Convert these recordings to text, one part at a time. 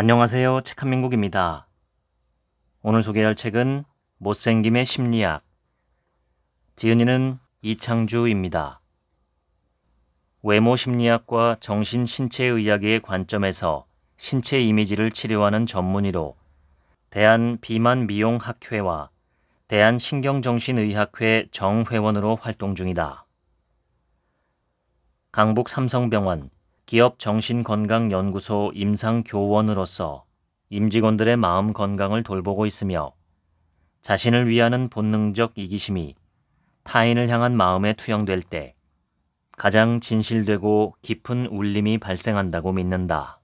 안녕하세요. 책한민국입니다. 오늘 소개할 책은 못생김의 심리학. 지은이는 이창주입니다. 외모 심리학과 정신 신체 의학의 관점에서 신체 이미지를 치료하는 전문의로 대한 비만 미용 학회와 대한 신경정신의학회 정회원으로 활동 중이다. 강북 삼성병원 기업 정신건강연구소 임상교원으로서 임직원들의 마음 건강을 돌보고 있으며 자신을 위하는 본능적 이기심이 타인을 향한 마음에 투영될 때 가장 진실되고 깊은 울림이 발생한다고 믿는다.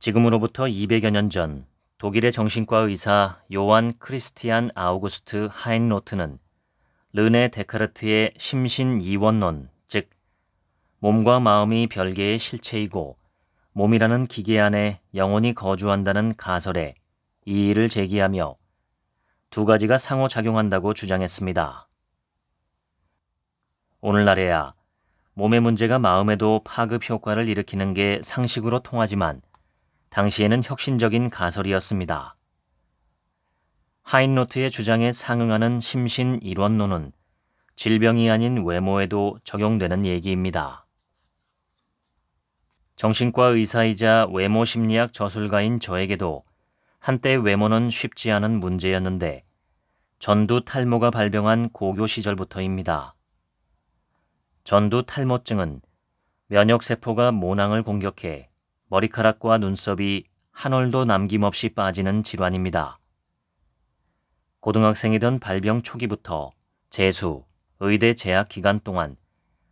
지금으로부터 200여 년 전 독일의 정신과 의사 요한 크리스티안 아우구스트 하인로트는 르네 데카르트의 심신이원론, 즉 몸과 마음이 별개의 실체이고 몸이라는 기계 안에 영혼이 거주한다는 가설에 이의를 제기하며 두 가지가 상호작용한다고 주장했습니다. 오늘날에야 몸의 문제가 마음에도 파급 효과를 일으키는 게 상식으로 통하지만 당시에는 혁신적인 가설이었습니다. 하인노트의 주장에 상응하는 심신 일원론은 질병이 아닌 외모에도 적용되는 얘기입니다. 정신과 의사이자 외모 심리학 저술가인 저에게도 한때 외모는 쉽지 않은 문제였는데 전두 탈모가 발병한 고교 시절부터입니다. 전두 탈모증은 면역세포가 모낭을 공격해 머리카락과 눈썹이 한 올도 남김없이 빠지는 질환입니다. 고등학생이던 발병 초기부터 재수, 의대 재학 기간 동안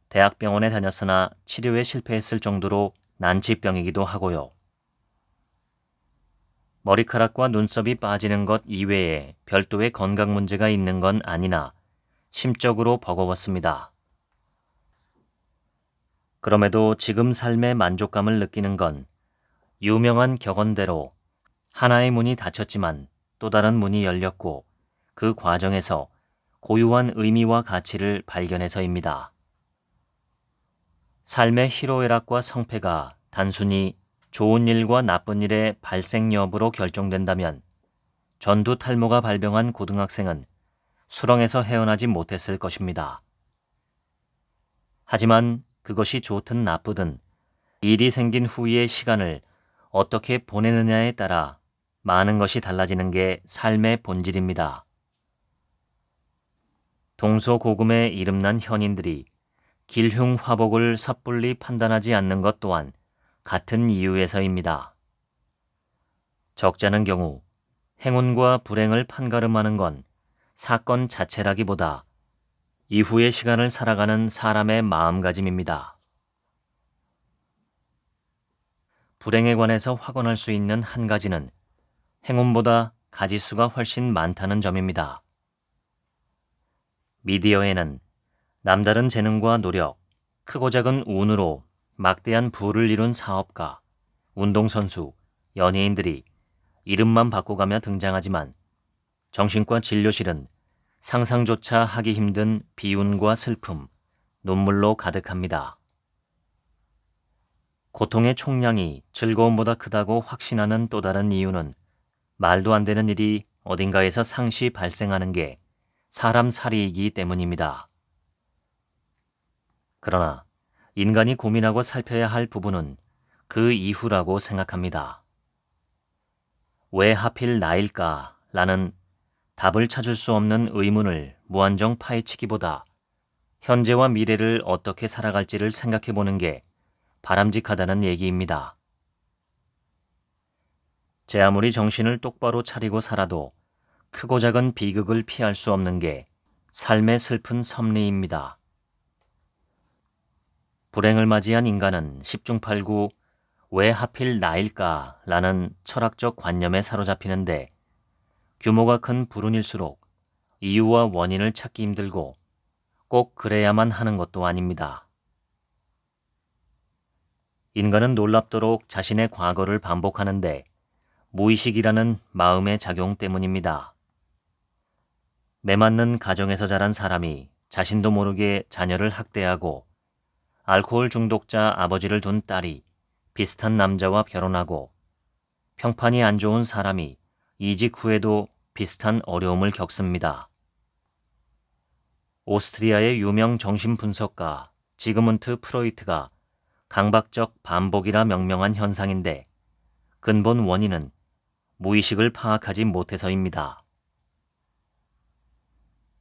대학병원에 다녔으나 치료에 실패했을 정도로 난치병이기도 하고요. 머리카락과 눈썹이 빠지는 것 이외에 별도의 건강 문제가 있는 건 아니나 심적으로 버거웠습니다. 그럼에도 지금 삶의 만족감을 느끼는 건 유명한 격언대로 하나의 문이 닫혔지만 또 다른 문이 열렸고 그 과정에서 고유한 의미와 가치를 발견해서입니다. 삶의 희로애락과 성패가 단순히 좋은 일과 나쁜 일의 발생 여부로 결정된다면 전두 탈모가 발병한 고등학생은 수렁에서 헤어나지 못했을 것입니다. 하지만 그것이 좋든 나쁘든 일이 생긴 후의 시간을 어떻게 보내느냐에 따라 많은 것이 달라지는 게 삶의 본질입니다. 동서고금의 이름난 현인들이 길흉 화복을 섣불리 판단하지 않는 것 또한 같은 이유에서입니다. 적잖은 경우 행운과 불행을 판가름하는 건 사건 자체라기보다 이후의 시간을 살아가는 사람의 마음가짐입니다. 불행에 관해서 확언할 수 있는 한 가지는 행운보다 가지수가 훨씬 많다는 점입니다. 미디어에는 남다른 재능과 노력, 크고 작은 운으로 막대한 부를 이룬 사업가, 운동선수, 연예인들이 이름만 바꿔가며 등장하지만 정신과 진료실은 상상조차 하기 힘든 비운과 슬픔, 눈물로 가득합니다. 고통의 총량이 즐거움보다 크다고 확신하는 또 다른 이유는 말도 안 되는 일이 어딘가에서 상시 발생하는 게 사람 살이이기 때문입니다. 그러나 인간이 고민하고 살펴야 할 부분은 그 이후라고 생각합니다. 왜 하필 나일까? 라는 답을 찾을 수 없는 의문을 무한정 파헤치기보다 현재와 미래를 어떻게 살아갈지를 생각해 보는 게 바람직하다는 얘기입니다. 제 아무리 정신을 똑바로 차리고 살아도 크고 작은 비극을 피할 수 없는 게 삶의 슬픈 섭리입니다. 불행을 맞이한 인간은 십중팔구 왜 하필 나일까라는 철학적 관념에 사로잡히는데 규모가 큰 불운일수록 이유와 원인을 찾기 힘들고 꼭 그래야만 하는 것도 아닙니다. 인간은 놀랍도록 자신의 과거를 반복하는데 무의식이라는 마음의 작용 때문입니다. 매맞는 가정에서 자란 사람이 자신도 모르게 자녀를 학대하고 알코올 중독자 아버지를 둔 딸이 비슷한 남자와 결혼하고 평판이 안 좋은 사람이 이직 후에도 비슷한 어려움을 겪습니다. 오스트리아의 유명 정신분석가 지그문트 프로이트가 강박적 반복이라 명명한 현상인데 근본 원인은 무의식을 파악하지 못해서입니다.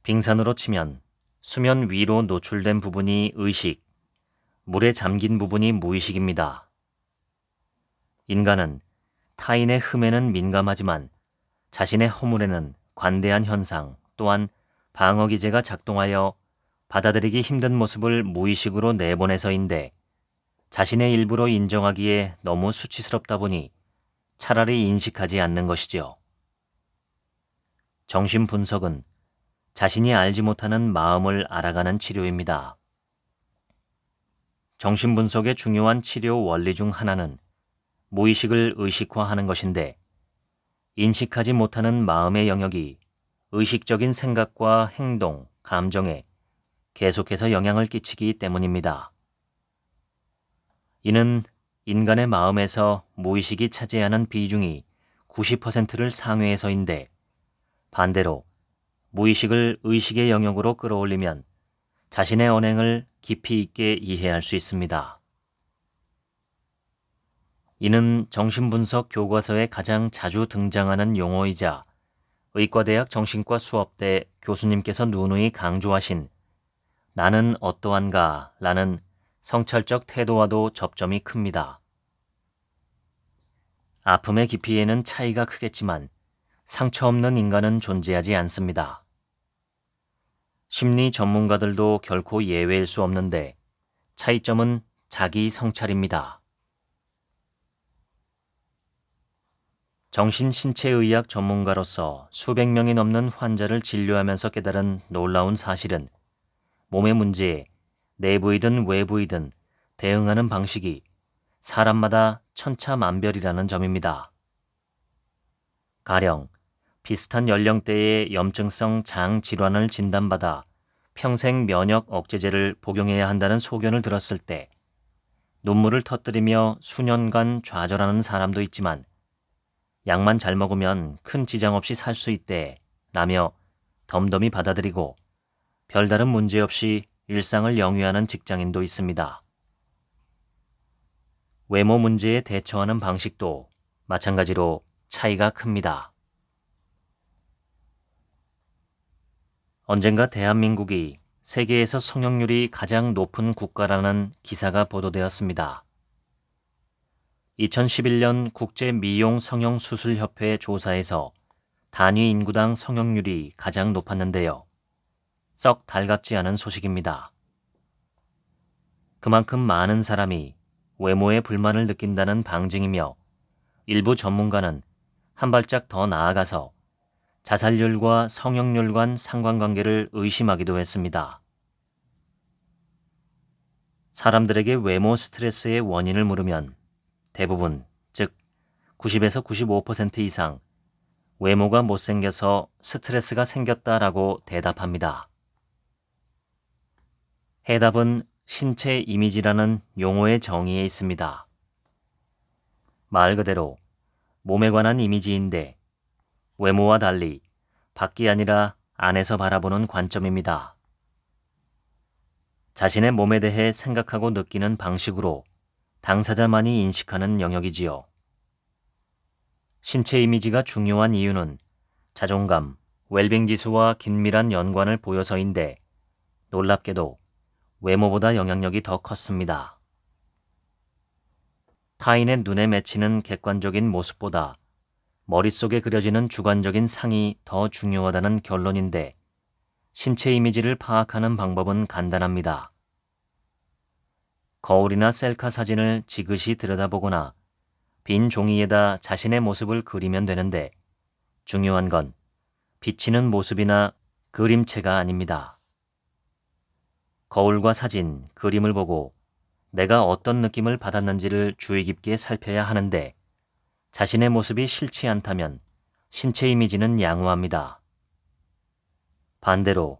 빙산으로 치면 수면 위로 노출된 부분이 의식, 물에 잠긴 부분이 무의식입니다. 인간은 타인의 흠에는 민감하지만 자신의 허물에는 관대한 현상 또한 방어기제가 작동하여 받아들이기 힘든 모습을 무의식으로 내보내서인데 자신의 일부로 인정하기에 너무 수치스럽다 보니 차라리 인식하지 않는 것이지요. 정신 분석은 자신이 알지 못하는 마음을 알아가는 치료입니다. 정신분석의 중요한 치료 원리 중 하나는 무의식을 의식화하는 것인데 인식하지 못하는 마음의 영역이 의식적인 생각과 행동, 감정에 계속해서 영향을 끼치기 때문입니다. 이는 인간의 마음에서 무의식이 차지하는 비중이 90%를 상회해서인데 반대로 무의식을 의식의 영역으로 끌어올리면 자신의 언행을 깊이 있게 이해할 수 있습니다. 이는 정신분석 교과서에 가장 자주 등장하는 용어이자 의과대학 정신과 수업 때 교수님께서 누누이 강조하신 나는 어떠한가 라는 성찰적 태도와도 접점이 큽니다. 아픔의 깊이에는 차이가 크겠지만 상처 없는 인간은 존재하지 않습니다. 심리 전문가들도 결코 예외일 수 없는데 차이점은 자기 성찰입니다. 정신신체의학 전문가로서 수백 명이 넘는 환자를 진료하면서 깨달은 놀라운 사실은 몸의 문제에 내부이든 외부이든 대응하는 방식이 사람마다 천차만별이라는 점입니다. 가령 비슷한 연령대의 염증성 장 질환을 진단받아 평생 면역 억제제를 복용해야 한다는 소견을 들었을 때 눈물을 터뜨리며 수년간 좌절하는 사람도 있지만 약만 잘 먹으면 큰 지장 없이 살 수 있대 라며 덤덤히 받아들이고 별다른 문제 없이 일상을 영위하는 직장인도 있습니다. 외모 문제에 대처하는 방식도 마찬가지로 차이가 큽니다. 언젠가 대한민국이 세계에서 성형률이 가장 높은 국가라는 기사가 보도되었습니다. 2011년 국제 미용 성형 수술 협회 조사에서 단위 인구당 성형률이 가장 높았는데요. 썩 달갑지 않은 소식입니다. 그만큼 많은 사람이 외모에 불만을 느낀다는 방증이며 일부 전문가는 한 발짝 더 나아가서 자살률과 성형률 간 상관관계를 의심하기도 했습니다. 사람들에게 외모 스트레스의 원인을 물으면 대부분, 즉 90에서 95% 이상 외모가 못생겨서 스트레스가 생겼다라고 대답합니다. 해답은 신체 이미지라는 용어의 정의에 있습니다. 말 그대로 몸에 관한 이미지인데 외모와 달리 밖이 아니라 안에서 바라보는 관점입니다. 자신의 몸에 대해 생각하고 느끼는 방식으로 당사자만이 인식하는 영역이지요. 신체 이미지가 중요한 이유는 자존감, 웰빙 지수와 긴밀한 연관을 보여서인데 놀랍게도 외모보다 영향력이 더 컸습니다. 타인의 눈에 맺히는 객관적인 모습보다 머릿속에 그려지는 주관적인 상이 더 중요하다는 결론인데 신체 이미지를 파악하는 방법은 간단합니다. 거울이나 셀카 사진을 지그시 들여다보거나 빈 종이에다 자신의 모습을 그리면 되는데 중요한 건 비치는 모습이나 그림체가 아닙니다. 거울과 사진, 그림을 보고 내가 어떤 느낌을 받았는지를 주의 깊게 살펴야 하는데 자신의 모습이 싫지 않다면 신체 이미지는 양호합니다. 반대로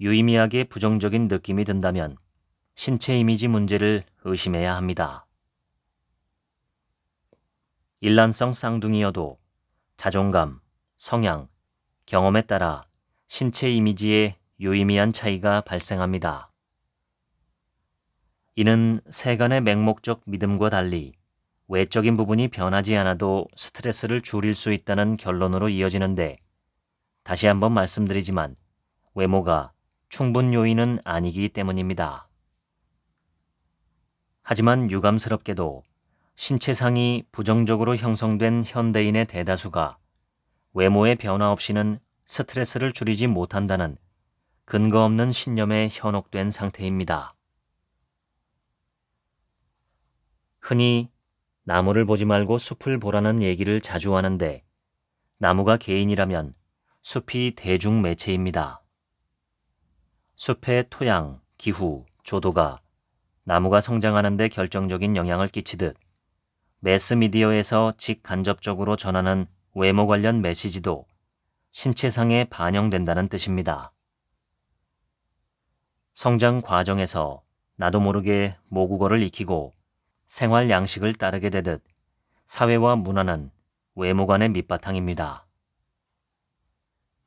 유의미하게 부정적인 느낌이 든다면 신체 이미지 문제를 의심해야 합니다. 일란성 쌍둥이여도 자존감, 성향, 경험에 따라 신체 이미지에 유의미한 차이가 발생합니다. 이는 세간의 맹목적 믿음과 달리 외적인 부분이 변하지 않아도 스트레스를 줄일 수 있다는 결론으로 이어지는데 다시 한번 말씀드리지만 외모가 충분 요인은 아니기 때문입니다. 하지만 유감스럽게도 신체상이 부정적으로 형성된 현대인의 대다수가 외모의 변화 없이는 스트레스를 줄이지 못한다는 근거 없는 신념에 현혹된 상태입니다. 흔히 나무를 보지 말고 숲을 보라는 얘기를 자주 하는데 나무가 개인이라면 숲이 대중 매체입니다. 숲의 토양, 기후, 조도가 나무가 성장하는 데 결정적인 영향을 끼치듯 매스미디어에서 직간접적으로 전하는 외모 관련 메시지도 신체상에 반영된다는 뜻입니다. 성장 과정에서 나도 모르게 모국어를 익히고 생활 양식을 따르게 되듯 사회와 문화는 외모관의 밑바탕입니다.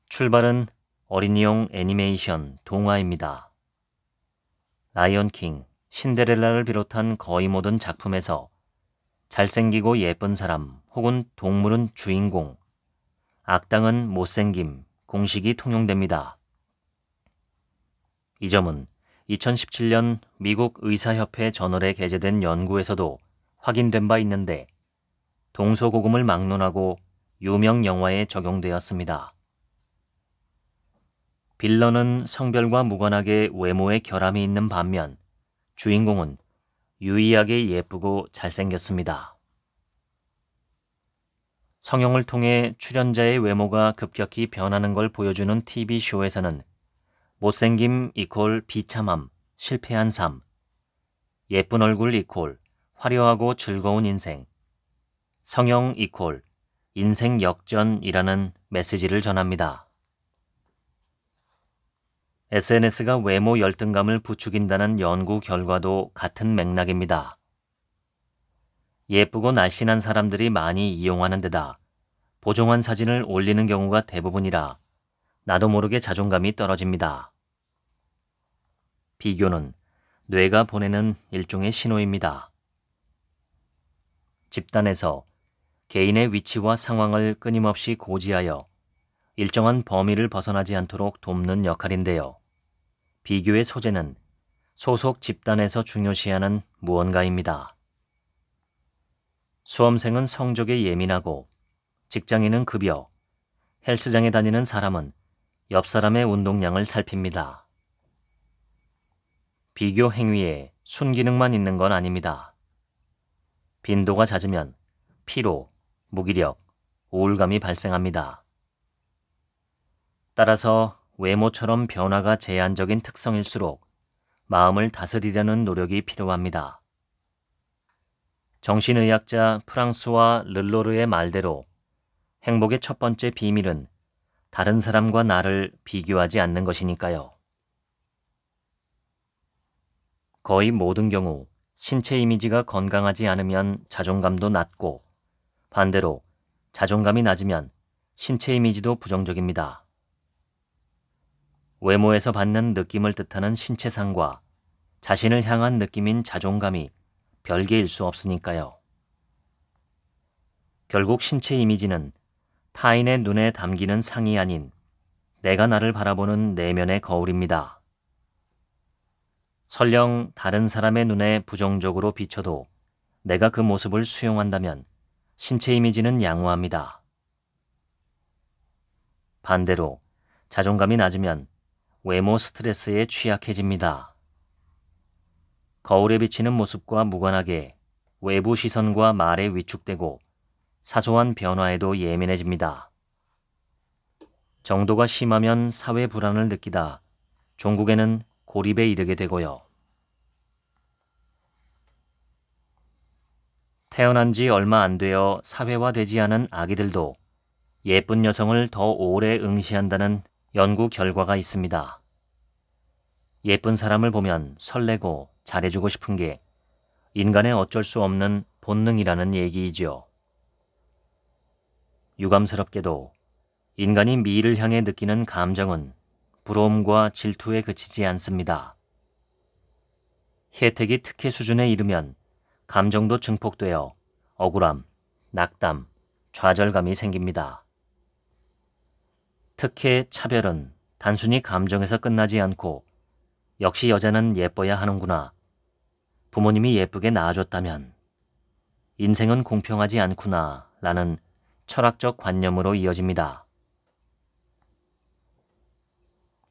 출발은 어린이용 애니메이션 동화입니다. 라이언킹, 신데렐라를 비롯한 거의 모든 작품에서 잘생기고 예쁜 사람 혹은 동물은 주인공, 악당은 못생김 공식이 통용됩니다. 이 점은 2017년 미국 의사협회 저널에 게재된 연구에서도 확인된 바 있는데 동서고금을 막론하고 유명 영화에 적용되었습니다. 빌런은 성별과 무관하게 외모에 결함이 있는 반면 주인공은 유의하게 예쁘고 잘생겼습니다. 성형을 통해 출연자의 외모가 급격히 변하는 걸 보여주는 TV쇼에서는 못생김 이퀄 비참함 실패한 삶. 예쁜 얼굴 이콜 화려하고 즐거운 인생. 성형 이콜 인생 역전이라는 메시지를 전합니다. SNS가 외모 열등감을 부추긴다는 연구 결과도 같은 맥락입니다. 예쁘고 날씬한 사람들이 많이 이용하는 데다 보정한 사진을 올리는 경우가 대부분이라 나도 모르게 자존감이 떨어집니다. 비교는 뇌가 보내는 일종의 신호입니다. 집단에서 개인의 위치와 상황을 끊임없이 고지하여 일정한 범위를 벗어나지 않도록 돕는 역할인데요. 비교의 소재는 소속 집단에서 중요시하는 무언가입니다. 수험생은 성적에 예민하고 직장인은 급여, 헬스장에 다니는 사람은 옆 사람의 운동량을 살핍니다. 비교 행위에 순기능만 있는 건 아닙니다. 빈도가 잦으면 피로, 무기력, 우울감이 발생합니다. 따라서 외모처럼 변화가 제한적인 특성일수록 마음을 다스리려는 노력이 필요합니다. 정신의학자 프랑스와 르로르의 말대로 행복의 첫 번째 비밀은 다른 사람과 나를 비교하지 않는 것이니까요. 거의 모든 경우 신체 이미지가 건강하지 않으면 자존감도 낮고 반대로 자존감이 낮으면 신체 이미지도 부정적입니다. 외모에서 받는 느낌을 뜻하는 신체상과 자신을 향한 느낌인 자존감이 별개일 수 없으니까요. 결국 신체 이미지는 타인의 눈에 담기는 상이 아닌 내가 나를 바라보는 내면의 거울입니다. 설령 다른 사람의 눈에 부정적으로 비춰도 내가 그 모습을 수용한다면 신체 이미지는 양호합니다. 반대로 자존감이 낮으면 외모 스트레스에 취약해집니다. 거울에 비치는 모습과 무관하게 외부 시선과 말에 위축되고 사소한 변화에도 예민해집니다. 정도가 심하면 사회 불안을 느끼다 종국에는 고립에 이르게 되고요. 태어난 지 얼마 안 되어 사회화되지 않은 아기들도 예쁜 여성을 더 오래 응시한다는 연구 결과가 있습니다. 예쁜 사람을 보면 설레고 잘해주고 싶은 게 인간의 어쩔 수 없는 본능이라는 얘기이지요. 유감스럽게도 인간이 미를 향해 느끼는 감정은 부러움과 질투에 그치지 않습니다. 혜택이 특혜 수준에 이르면 감정도 증폭되어 억울함, 낙담, 좌절감이 생깁니다. 특혜 차별은 단순히 감정에서 끝나지 않고 역시 여자는 예뻐야 하는구나. 부모님이 예쁘게 낳아줬다면 인생은 공평하지 않구나 라는 철학적 관념으로 이어집니다.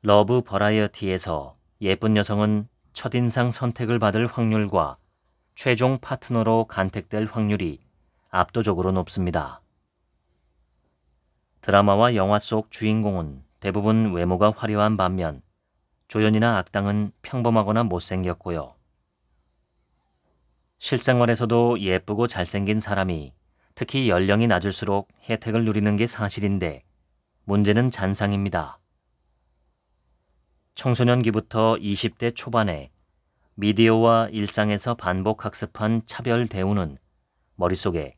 러브 버라이어티에서 예쁜 여성은 첫인상 선택을 받을 확률과 최종 파트너로 간택될 확률이 압도적으로 높습니다. 드라마와 영화 속 주인공은 대부분 외모가 화려한 반면 조연이나 악당은 평범하거나 못생겼고요. 실생활에서도 예쁘고 잘생긴 사람이 특히 연령이 낮을수록 혜택을 누리는 게 사실인데 문제는 잔상입니다. 청소년기부터 20대 초반에 미디어와 일상에서 반복학습한 차별 대우는 머릿속에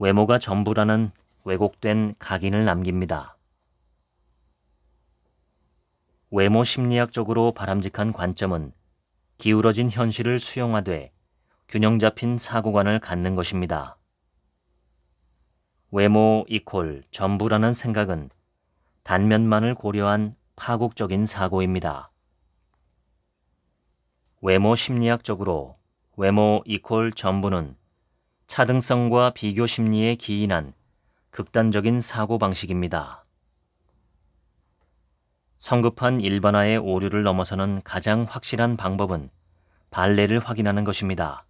외모가 전부라는 왜곡된 각인을 남깁니다. 외모 심리학적으로 바람직한 관점은 기울어진 현실을 수용화돼 균형 잡힌 사고관을 갖는 것입니다. 외모 이퀄 전부라는 생각은 단면만을 고려한 파국적인 사고입니다. 외모 심리학적으로 외모 이퀄 전부는 차등성과 비교 심리에 기인한 극단적인 사고방식입니다. 성급한 일반화의 오류를 넘어서는 가장 확실한 방법은 발레를 확인하는 것입니다.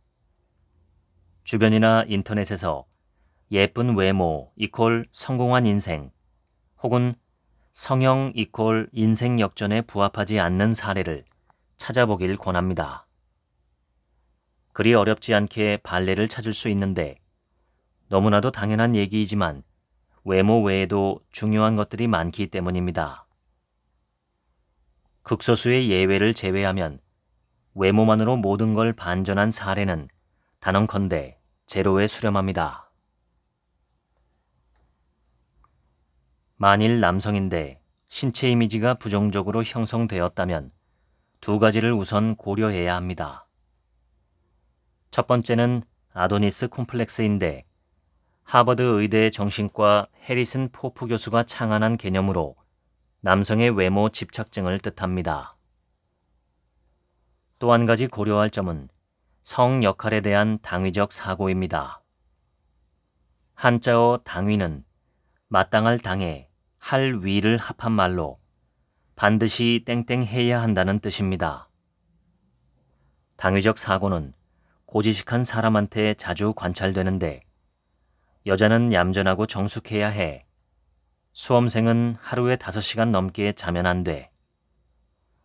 주변이나 인터넷에서 예쁜 외모 이퀄 성공한 인생 혹은 성형 이퀄 인생 역전에 부합하지 않는 사례를 찾아보길 권합니다. 그리 어렵지 않게 발레를 찾을 수 있는데 너무나도 당연한 얘기이지만 외모 외에도 중요한 것들이 많기 때문입니다. 극소수의 예외를 제외하면 외모만으로 모든 걸 반전한 사례는 단언컨대 제로에 수렴합니다. 만일 남성인데 신체 이미지가 부정적으로 형성되었다면 두 가지를 우선 고려해야 합니다. 첫 번째는 아도니스 콤플렉스인데 하버드 의대 정신과 해리슨 포프 교수가 창안한 개념으로 남성의 외모 집착증을 뜻합니다. 또 한 가지 고려할 점은 성 역할에 대한 당위적 사고입니다. 한자어 당위는 마땅할 당에 할 위를 합한 말로 반드시 땡땡 해야 한다는 뜻입니다. 당위적 사고는 고지식한 사람한테 자주 관찰되는데 여자는 얌전하고 정숙해야 해. 수험생은 하루에 5시간 넘게 자면 안 돼.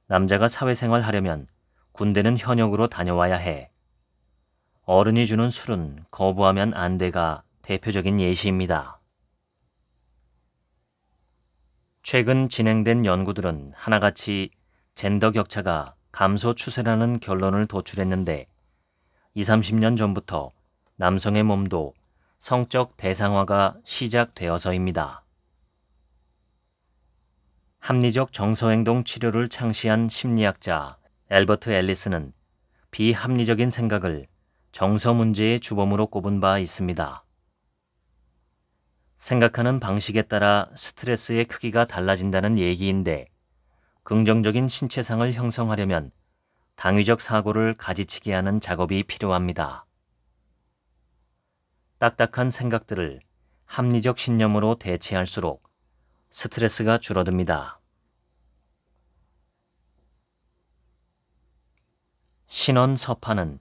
남자가 사회생활 하려면 군대는 현역으로 다녀와야 해. 어른이 주는 술은 거부하면 안 돼가 대표적인 예시입니다. 최근 진행된 연구들은 하나같이 젠더 격차가 감소 추세라는 결론을 도출했는데 20, 30년 전부터 남성의 몸도 성적 대상화가 시작되어서입니다. 합리적 정서행동 치료를 창시한 심리학자 엘버트 앨리스는 비합리적인 생각을 정서 문제의 주범으로 꼽은 바 있습니다. 생각하는 방식에 따라 스트레스의 크기가 달라진다는 얘기인데 긍정적인 신체상을 형성하려면 당위적 사고를 가지치게 하는 작업이 필요합니다. 딱딱한 생각들을 합리적 신념으로 대체할수록 스트레스가 줄어듭니다. 신원 서판은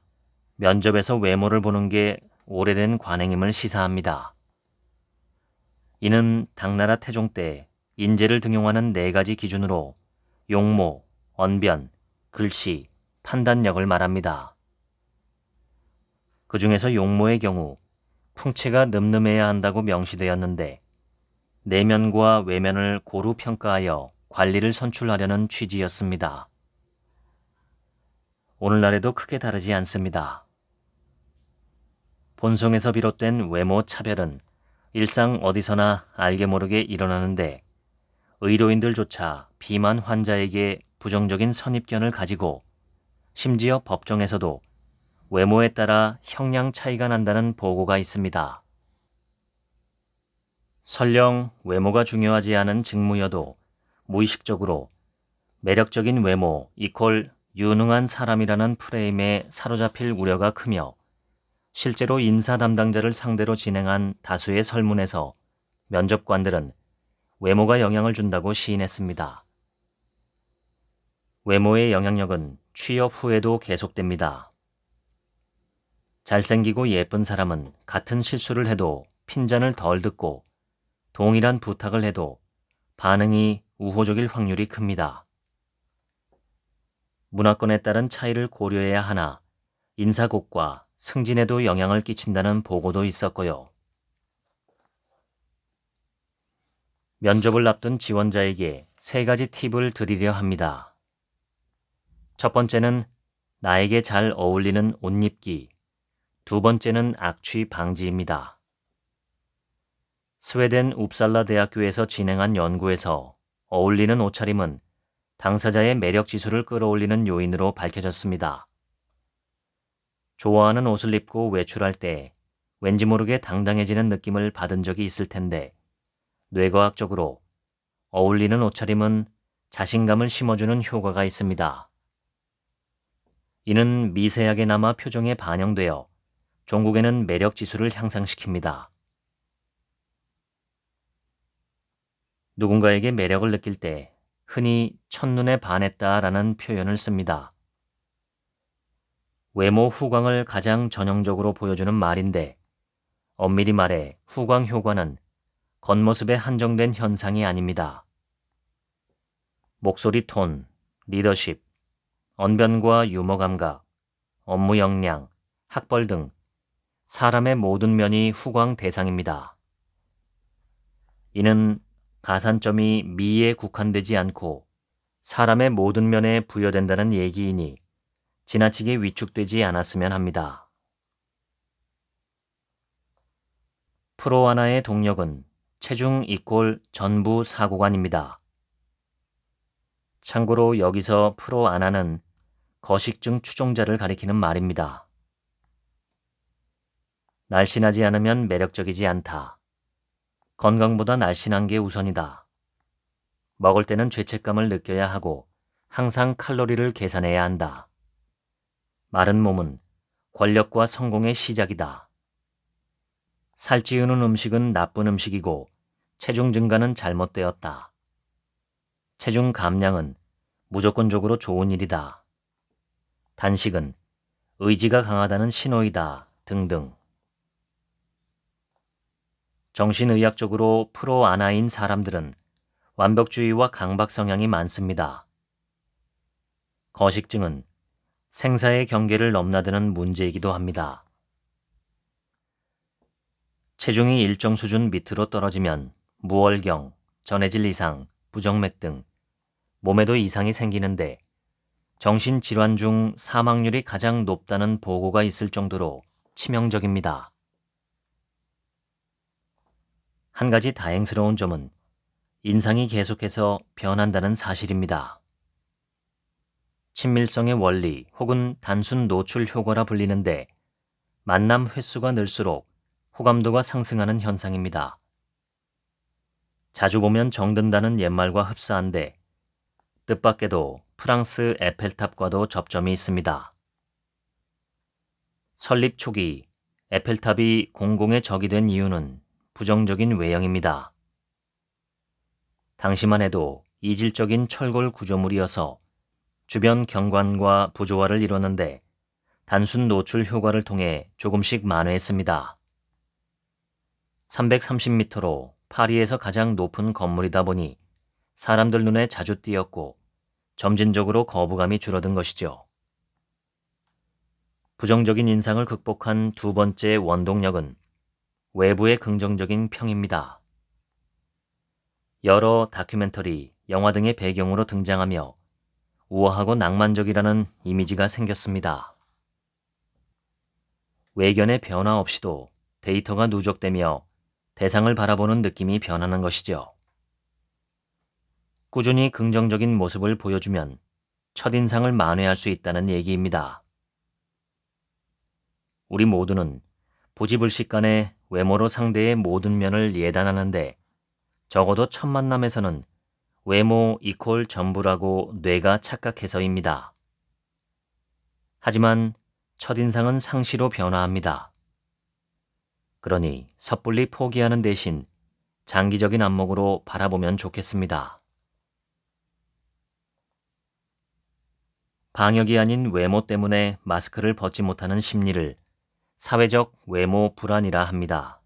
면접에서 외모를 보는 게 오래된 관행임을 시사합니다. 이는 당나라 태종 때 인재를 등용하는 네 가지 기준으로 용모, 언변, 글씨, 판단력을 말합니다. 그 중에서 용모의 경우 풍채가 늠름해야 한다고 명시되었는데 내면과 외면을 고루 평가하여 관리를 선출하려는 취지였습니다. 오늘날에도 크게 다르지 않습니다. 본성에서 비롯된 외모 차별은 일상 어디서나 알게 모르게 일어나는데 의료인들조차 비만 환자에게 부정적인 선입견을 가지고 심지어 법정에서도 외모에 따라 형량 차이가 난다는 보고가 있습니다. 설령 외모가 중요하지 않은 직무여도 무의식적으로 매력적인 외모 이퀄 유능한 사람이라는 프레임에 사로잡힐 우려가 크며 실제로 인사 담당자를 상대로 진행한 다수의 설문에서 면접관들은 외모가 영향을 준다고 시인했습니다. 외모의 영향력은 취업 후에도 계속됩니다. 잘생기고 예쁜 사람은 같은 실수를 해도 핀잔을 덜 듣고 동일한 부탁을 해도 반응이 우호적일 확률이 큽니다. 문화권에 따른 차이를 고려해야 하나 인사곡과 승진에도 영향을 끼친다는 보고도 있었고요. 면접을 앞둔 지원자에게 세 가지 팁을 드리려 합니다. 첫 번째는 나에게 잘 어울리는 옷 입기, 두 번째는 악취 방지입니다. 스웨덴 웁살라 대학교에서 진행한 연구에서 어울리는 옷차림은 당사자의 매력 지수를 끌어올리는 요인으로 밝혀졌습니다. 좋아하는 옷을 입고 외출할 때 왠지 모르게 당당해지는 느낌을 받은 적이 있을 텐데 뇌과학적으로 어울리는 옷차림은 자신감을 심어주는 효과가 있습니다. 이는 미세하게 남아 표정에 반영되어 종국에는 매력 지수를 향상시킵니다. 누군가에게 매력을 느낄 때 흔히 첫눈에 반했다라는 표현을 씁니다. 외모 후광을 가장 전형적으로 보여주는 말인데 엄밀히 말해 후광 효과는 겉모습에 한정된 현상이 아닙니다. 목소리 톤, 리더십, 언변과 유머 감각, 업무 역량, 학벌 등 사람의 모든 면이 후광 대상입니다. 이는 가산점이 미에 국한되지 않고 사람의 모든 면에 부여된다는 얘기이니 지나치게 위축되지 않았으면 합니다. 프로 하나의 동력은 체중 이꼴 전부 사고관입니다. 참고로 여기서 프로 아나는 거식증 추종자를 가리키는 말입니다. 날씬하지 않으면 매력적이지 않다. 건강보다 날씬한 게 우선이다. 먹을 때는 죄책감을 느껴야 하고 항상 칼로리를 계산해야 한다. 마른 몸은 권력과 성공의 시작이다. 살찌우는 음식은 나쁜 음식이고 체중 증가는 잘못되었다. 체중 감량은 무조건적으로 좋은 일이다. 단식은 의지가 강하다는 신호이다 등등. 정신의학적으로 프로아나인 사람들은 완벽주의와 강박 성향이 많습니다. 거식증은 생사의 경계를 넘나드는 문제이기도 합니다. 체중이 일정 수준 밑으로 떨어지면 무월경, 전해질 이상, 부정맥 등 몸에도 이상이 생기는데 정신질환 중 사망률이 가장 높다는 보고가 있을 정도로 치명적입니다. 한 가지 다행스러운 점은 인상이 계속해서 변한다는 사실입니다. 친밀성의 원리 혹은 단순 노출 효과라 불리는데 만남 횟수가 늘수록 호감도가 상승하는 현상입니다. 자주 보면 정든다는 옛말과 흡사한데 뜻밖에도 프랑스 에펠탑과도 접점이 있습니다. 설립 초기 에펠탑이 공공의 적이 된 이유는 부정적인 외형입니다. 당시만 해도 이질적인 철골 구조물이어서 주변 경관과 부조화를 이루는데 단순 노출 효과를 통해 조금씩 만회했습니다. 330m로 파리에서 가장 높은 건물이다 보니 사람들 눈에 자주 띄었고 점진적으로 거부감이 줄어든 것이죠. 부정적인 인상을 극복한 두 번째 원동력은 외부의 긍정적인 평입니다. 여러 다큐멘터리, 영화 등의 배경으로 등장하며 우아하고 낭만적이라는 이미지가 생겼습니다. 외견의 변화 없이도 데이터가 누적되며 대상을 바라보는 느낌이 변하는 것이죠. 꾸준히 긍정적인 모습을 보여주면 첫인상을 만회할 수 있다는 얘기입니다. 우리 모두는 부지불식간에 외모로 상대의 모든 면을 예단하는데 적어도 첫 만남에서는 외모 이콜 전부라고 뇌가 착각해서입니다. 하지만 첫인상은 상시로 변화합니다. 그러니 섣불리 포기하는 대신 장기적인 안목으로 바라보면 좋겠습니다. 방역이 아닌 외모 때문에 마스크를 벗지 못하는 심리를 사회적 외모 불안이라 합니다.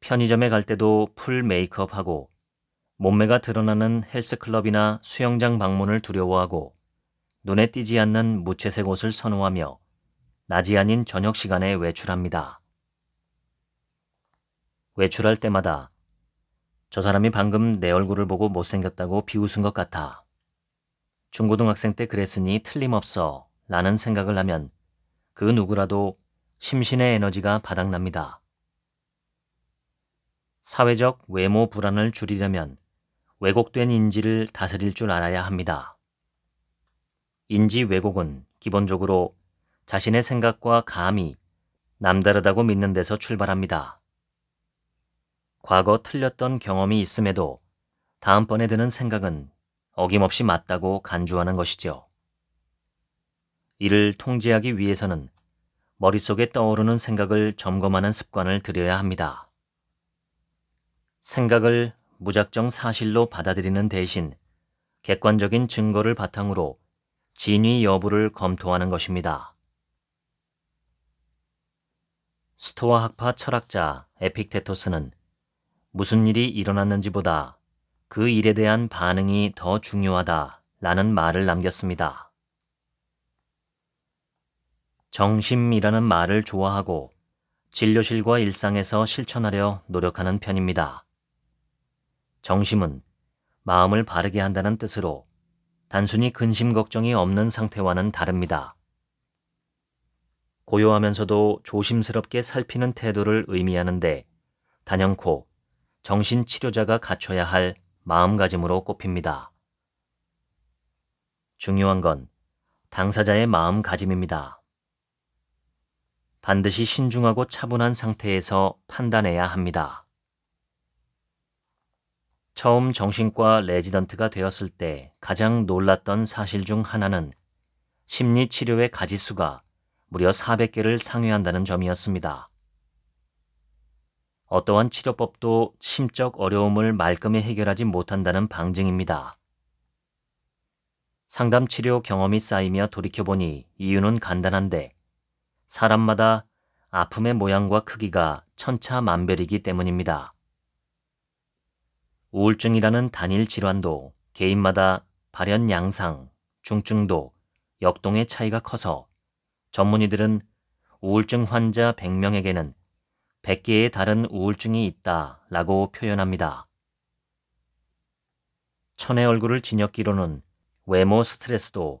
편의점에 갈 때도 풀 메이크업하고 몸매가 드러나는 헬스클럽이나 수영장 방문을 두려워하고 눈에 띄지 않는 무채색 옷을 선호하며 낮이 아닌 저녁 시간에 외출합니다. 외출할 때마다 저 사람이 방금 내 얼굴을 보고 못생겼다고 비웃은 것 같아. 중고등학생 때 그랬으니 틀림없어 라는 생각을 하면 그 누구라도 심신의 에너지가 바닥납니다. 사회적 외모 불안을 줄이려면 왜곡된 인지를 다스릴 줄 알아야 합니다. 인지 왜곡은 기본적으로 자신의 생각과 감이 남다르다고 믿는 데서 출발합니다. 과거 틀렸던 경험이 있음에도 다음번에 드는 생각은 어김없이 맞다고 간주하는 것이죠. 이를 통제하기 위해서는 머릿속에 떠오르는 생각을 점검하는 습관을 들여야 합니다. 생각을 무작정 사실로 받아들이는 대신 객관적인 증거를 바탕으로 진위 여부를 검토하는 것입니다. 스토아 학파 철학자 에픽테토스는 무슨 일이 일어났는지보다 그 일에 대한 반응이 더 중요하다 라는 말을 남겼습니다. 정심이라는 말을 좋아하고 진료실과 일상에서 실천하려 노력하는 편입니다. 정심은 마음을 바르게 한다는 뜻으로 단순히 근심 걱정이 없는 상태와는 다릅니다. 고요하면서도 조심스럽게 살피는 태도를 의미하는데 단연코 정신치료자가 갖춰야 할 마음가짐으로 꼽힙니다. 중요한 건 당사자의 마음가짐입니다. 반드시 신중하고 차분한 상태에서 판단해야 합니다. 처음 정신과 레지던트가 되었을 때 가장 놀랐던 사실 중 하나는 심리 치료의 가지수가 무려 400개를 상회한다는 점이었습니다. 어떠한 치료법도 심적 어려움을 말끔히 해결하지 못한다는 방증입니다. 상담 치료 경험이 쌓이며 돌이켜보니 이유는 간단한데 사람마다 아픔의 모양과 크기가 천차만별이기 때문입니다. 우울증이라는 단일 질환도 개인마다 발현 양상, 중증도, 역동의 차이가 커서 전문의들은 우울증 환자 100명에게는 100개의 다른 우울증이 있다 라고 표현합니다. 천의 얼굴을 지녔기로는 외모 스트레스도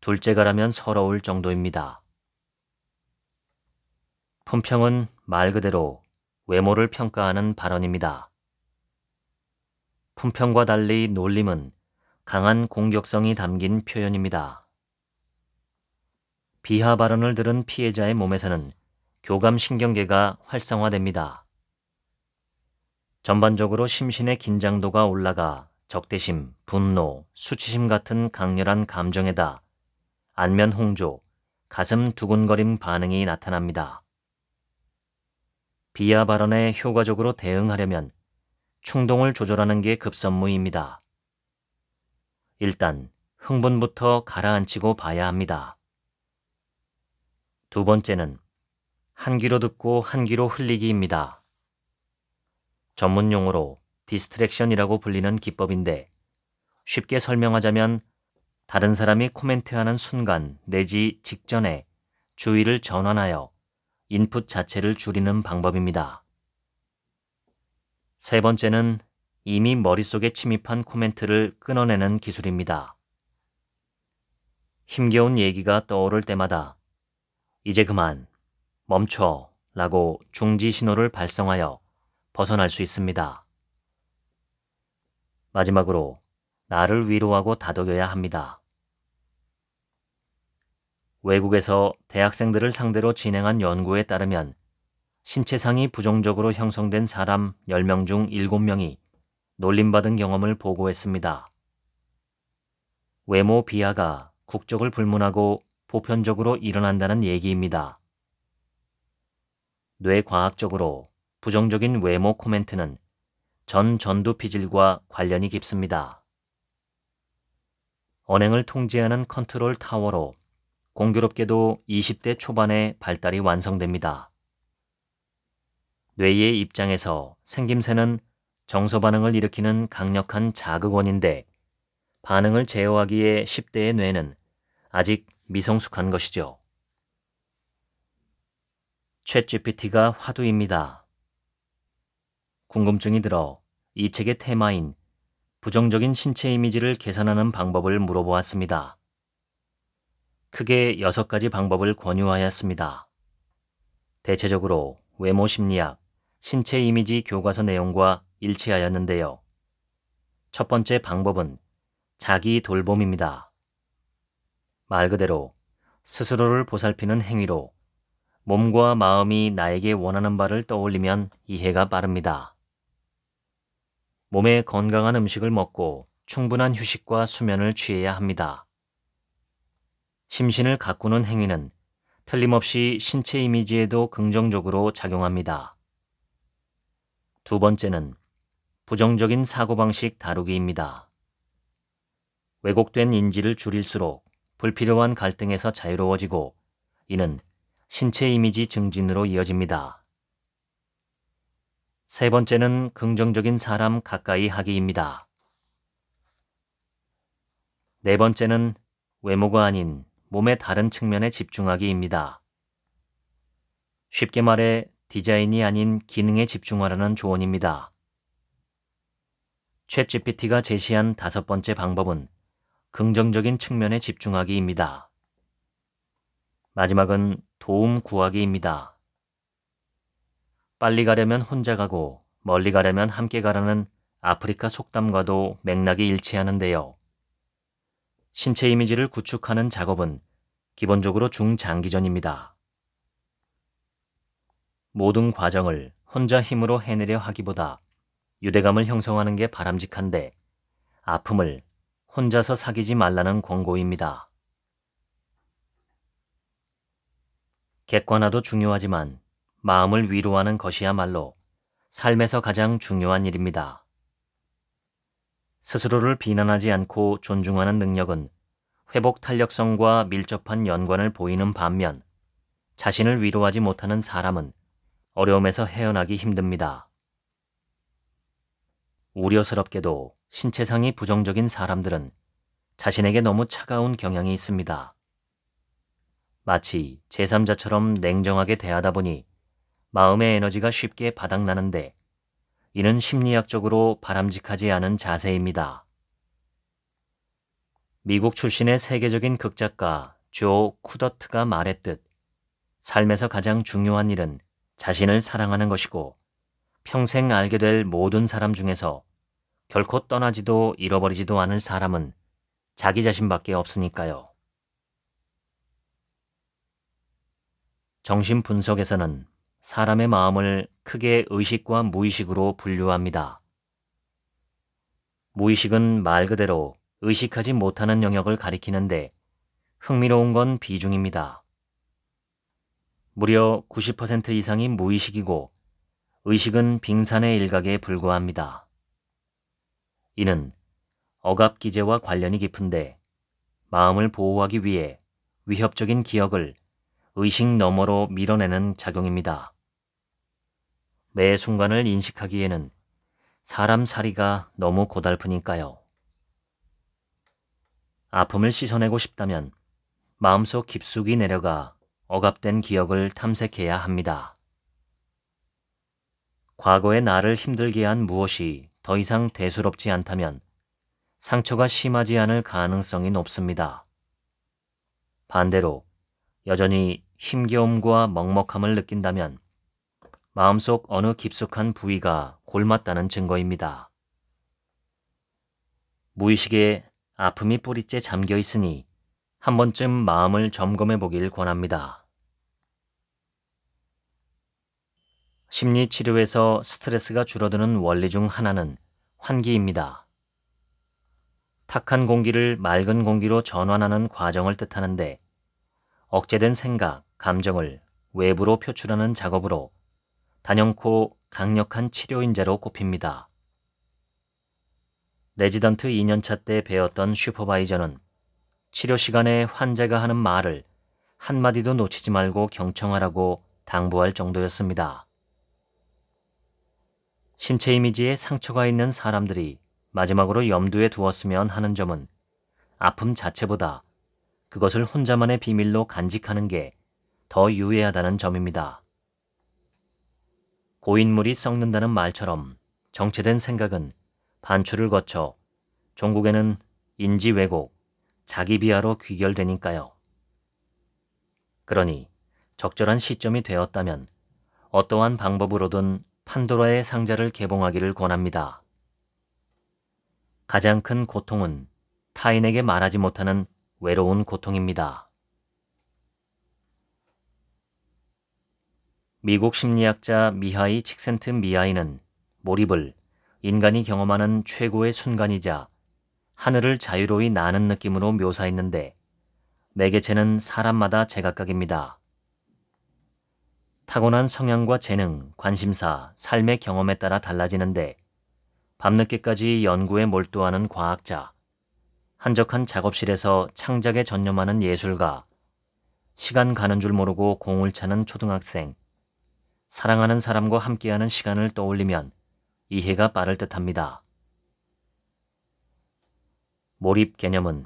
둘째가라면 서러울 정도입니다. 품평은 말 그대로 외모를 평가하는 발언입니다. 품평과 달리 놀림은 강한 공격성이 담긴 표현입니다. 비하 발언을 들은 피해자의 몸에서는 교감신경계가 활성화됩니다. 전반적으로 심신의 긴장도가 올라가 적대심, 분노, 수치심 같은 강렬한 감정에다 안면 홍조, 가슴 두근거림 반응이 나타납니다. 비하 발언에 효과적으로 대응하려면 충동을 조절하는 게 급선무입니다. 일단 흥분부터 가라앉히고 봐야 합니다. 두 번째는 한 귀로 듣고 한 귀로 흘리기입니다. 전문 용어로 디스트랙션이라고 불리는 기법인데 쉽게 설명하자면 다른 사람이 코멘트하는 순간 내지 직전에 주의를 전환하여 인풋 자체를 줄이는 방법입니다. 세 번째는 이미 머릿속에 침입한 코멘트를 끊어내는 기술입니다. 힘겨운 얘기가 떠오를 때마다 이제 그만, 멈춰 라고 중지 신호를 발성하여 벗어날 수 있습니다. 마지막으로 나를 위로하고 다독여야 합니다. 외국에서 대학생들을 상대로 진행한 연구에 따르면 신체상이 부정적으로 형성된 사람 10명 중 7명이 놀림받은 경험을 보고했습니다. 외모 비하가 국적을 불문하고 보편적으로 일어난다는 얘기입니다. 뇌과학적으로 부정적인 외모 코멘트는 전 전두 피질과 관련이 깊습니다. 언행을 통제하는 컨트롤 타워로 공교롭게도 20대 초반에 발달이 완성됩니다. 뇌의 입장에서 생김새는 정서 반응을 일으키는 강력한 자극원인데 반응을 제어하기에 10대의 뇌는 아직 미성숙한 것이죠. 챗GPT가 화두입니다. 궁금증이 들어 이 책의 테마인 부정적인 신체 이미지를 계산하는 방법을 물어보았습니다. 크게 6가지 방법을 권유하였습니다. 대체적으로 외모 심리학, 신체 이미지 교과서 내용과 일치하였는데요. 첫 번째 방법은 자기 돌봄입니다. 말 그대로 스스로를 보살피는 행위로 몸과 마음이 나에게 원하는 바를 떠올리면 이해가 빠릅니다. 몸에 건강한 음식을 먹고 충분한 휴식과 수면을 취해야 합니다. 심신을 가꾸는 행위는 틀림없이 신체 이미지에도 긍정적으로 작용합니다. 두 번째는 부정적인 사고방식 다루기입니다. 왜곡된 인지를 줄일수록 불필요한 갈등에서 자유로워지고 이는 신체 이미지 증진으로 이어집니다. 세 번째는 긍정적인 사람 가까이 하기입니다. 네 번째는 외모가 아닌 몸의 다른 측면에 집중하기입니다. 쉽게 말해 디자인이 아닌 기능에 집중하라는 조언입니다. 챗 GPT가 제시한 다섯 번째 방법은 긍정적인 측면에 집중하기입니다. 마지막은 도움 구하기입니다. 빨리 가려면 혼자 가고 멀리 가려면 함께 가라는 아프리카 속담과도 맥락이 일치하는데요. 신체 이미지를 구축하는 작업은 기본적으로 중장기전입니다. 모든 과정을 혼자 힘으로 해내려 하기보다 유대감을 형성하는 게 바람직한데 아픔을 혼자서 사귀지 말라는 권고입니다. 객관화도 중요하지만 마음을 위로하는 것이야말로 삶에서 가장 중요한 일입니다. 스스로를 비난하지 않고 존중하는 능력은 회복 탄력성과 밀접한 연관을 보이는 반면 자신을 위로하지 못하는 사람은 어려움에서 헤어나기 힘듭니다. 우려스럽게도 신체상이 부정적인 사람들은 자신에게 너무 차가운 경향이 있습니다. 마치 제3자처럼 냉정하게 대하다 보니 마음의 에너지가 쉽게 바닥나는데 이는 심리학적으로 바람직하지 않은 자세입니다. 미국 출신의 세계적인 극작가 조 쿠더트가 말했듯 삶에서 가장 중요한 일은 자신을 사랑하는 것이고 평생 알게 될 모든 사람 중에서 결코 떠나지도 잃어버리지도 않을 사람은 자기 자신밖에 없으니까요. 정신 분석에서는 사람의 마음을 크게 의식과 무의식으로 분류합니다. 무의식은 말 그대로 의식하지 못하는 영역을 가리키는데 흥미로운 건 비중입니다. 무려 90% 이상이 무의식이고 의식은 빙산의 일각에 불과합니다. 이는 억압 기제와 관련이 깊은데 마음을 보호하기 위해 위협적인 기억을 의식 너머로 밀어내는 작용입니다. 매 순간을 인식하기에는 사람 살이가 너무 고달프니까요. 아픔을 씻어내고 싶다면 마음속 깊숙이 내려가 억압된 기억을 탐색해야 합니다. 과거의 나를 힘들게 한 무엇이 더 이상 대수롭지 않다면 상처가 심하지 않을 가능성이 높습니다. 반대로 여전히 힘겨움과 먹먹함을 느낀다면 마음속 어느 깊숙한 부위가 골맞다는 증거입니다. 무의식에 아픔이 뿌리째 잠겨 있으니 한 번쯤 마음을 점검해 보길 권합니다. 심리 치료에서 스트레스가 줄어드는 원리 중 하나는 환기입니다. 탁한 공기를 맑은 공기로 전환하는 과정을 뜻하는데 억제된 생각, 감정을 외부로 표출하는 작업으로 단연코 강력한 치료인재로 꼽힙니다. 레지던트 2년차 때 배웠던 슈퍼바이저는 치료 시간에 환자가 하는 말을 한마디도 놓치지 말고 경청하라고 당부할 정도였습니다. 신체 이미지에 상처가 있는 사람들이 마지막으로 염두에 두었으면 하는 점은 아픔 자체보다 그것을 혼자만의 비밀로 간직하는 게 더 유해하다는 점입니다. 고인물이 썩는다는 말처럼 정체된 생각은 반출을 거쳐 종국에는 인지 왜곡, 자기 비하로 귀결되니까요. 그러니 적절한 시점이 되었다면 어떠한 방법으로든 판도라의 상자를 개봉하기를 권합니다. 가장 큰 고통은 타인에게 말하지 못하는 외로운 고통입니다. 미국 심리학자 미하이 칙센트 미하이는 몰입을 인간이 경험하는 최고의 순간이자 하늘을 자유로이 나는 느낌으로 묘사했는데 매개체는 사람마다 제각각입니다. 타고난 성향과 재능, 관심사, 삶의 경험에 따라 달라지는데 밤늦게까지 연구에 몰두하는 과학자, 한적한 작업실에서 창작에 전념하는 예술가, 시간 가는 줄 모르고 공을 차는 초등학생, 사랑하는 사람과 함께하는 시간을 떠올리면 이해가 빠를 듯합니다. 몰입 개념은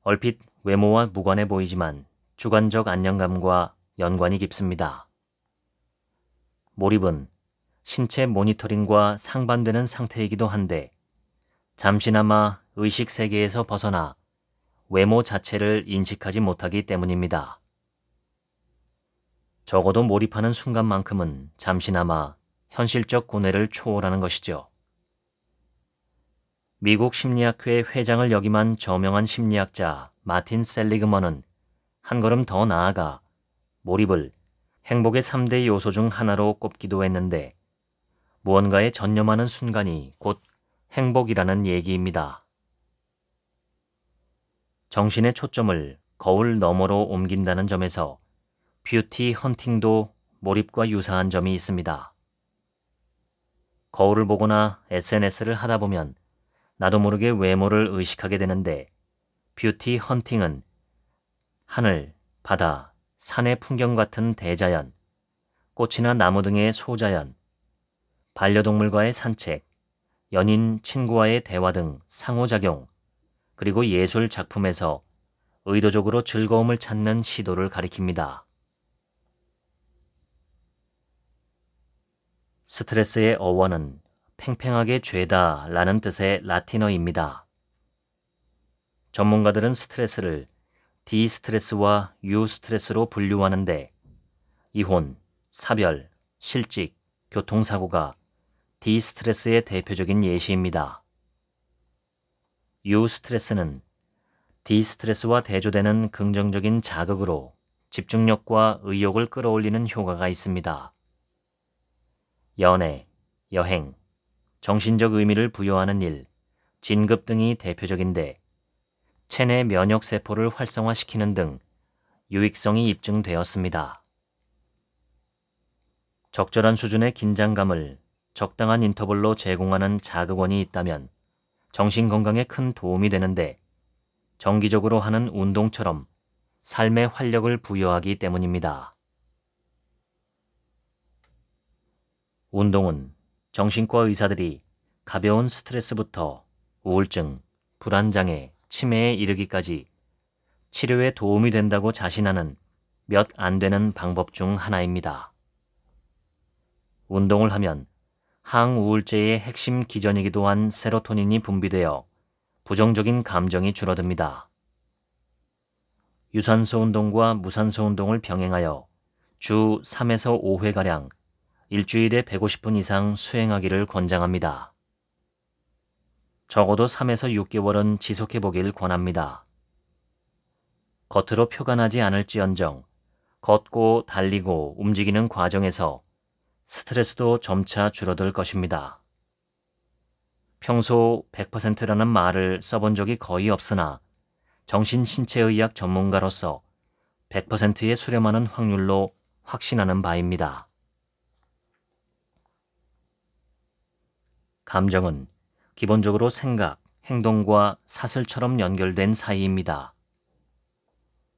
얼핏 외모와 무관해 보이지만 주관적 안녕감과 연관이 깊습니다. 몰입은 신체 모니터링과 상반되는 상태이기도 한데 잠시나마 의식 세계에서 벗어나 외모 자체를 인식하지 못하기 때문입니다. 적어도 몰입하는 순간만큼은 잠시나마 현실적 고뇌를 초월하는 것이죠. 미국 심리학회 회장을 역임한 저명한 심리학자 마틴 셀리그먼은 한 걸음 더 나아가 몰입을 행복의 3대 요소 중 하나로 꼽기도 했는데 무언가에 전념하는 순간이 곧 행복이라는 얘기입니다. 정신의 초점을 거울 너머로 옮긴다는 점에서 뷰티 헌팅도 몰입과 유사한 점이 있습니다. 거울을 보거나 SNS를 하다 보면 나도 모르게 외모를 의식하게 되는데 뷰티 헌팅은 하늘, 바다, 산의 풍경 같은 대자연, 꽃이나 나무 등의 소자연, 반려동물과의 산책, 연인, 친구와의 대화 등 상호작용, 그리고 예술 작품에서 의도적으로 즐거움을 찾는 시도를 가리킵니다. 스트레스의 어원은 팽팽하게 죄다 라는 뜻의 라틴어입니다. 전문가들은 스트레스를 디스트레스와 유스트레스로 분류하는데 이혼, 사별, 실직, 교통사고가 디스트레스의 대표적인 예시입니다. 유스트레스는 디스트레스와 대조되는 긍정적인 자극으로 집중력과 의욕을 끌어올리는 효과가 있습니다. 연애, 여행, 정신적 의미를 부여하는 일, 진급 등이 대표적인데 체내 면역 세포를 활성화시키는 등 유익성이 입증되었습니다. 적절한 수준의 긴장감을 적당한 인터벌로 제공하는 자극원이 있다면 정신 건강에 큰 도움이 되는데 정기적으로 하는 운동처럼 삶의 활력을 부여하기 때문입니다. 운동은 정신과 의사들이 가벼운 스트레스부터 우울증, 불안장애, 치매에 이르기까지 치료에 도움이 된다고 자신하는 몇 안 되는 방법 중 하나입니다. 운동을 하면 항우울제의 핵심 기전이기도 한 세로토닌이 분비되어 부정적인 감정이 줄어듭니다. 유산소 운동과 무산소 운동을 병행하여 주 3에서 5회가량 일주일에 150분 이상 수행하기를 권장합니다. 적어도 3에서 6개월은 지속해 보길 권합니다. 겉으로 표가나지 않을지언정 걷고 달리고 움직이는 과정에서 스트레스도 점차 줄어들 것입니다. 평소 100%라는 말을 써본 적이 거의 없으나 정신신체의학 전문가로서 100%에 수렴하는 확률로 확신하는 바입니다. 감정은 기본적으로 생각, 행동과 사슬처럼 연결된 사이입니다.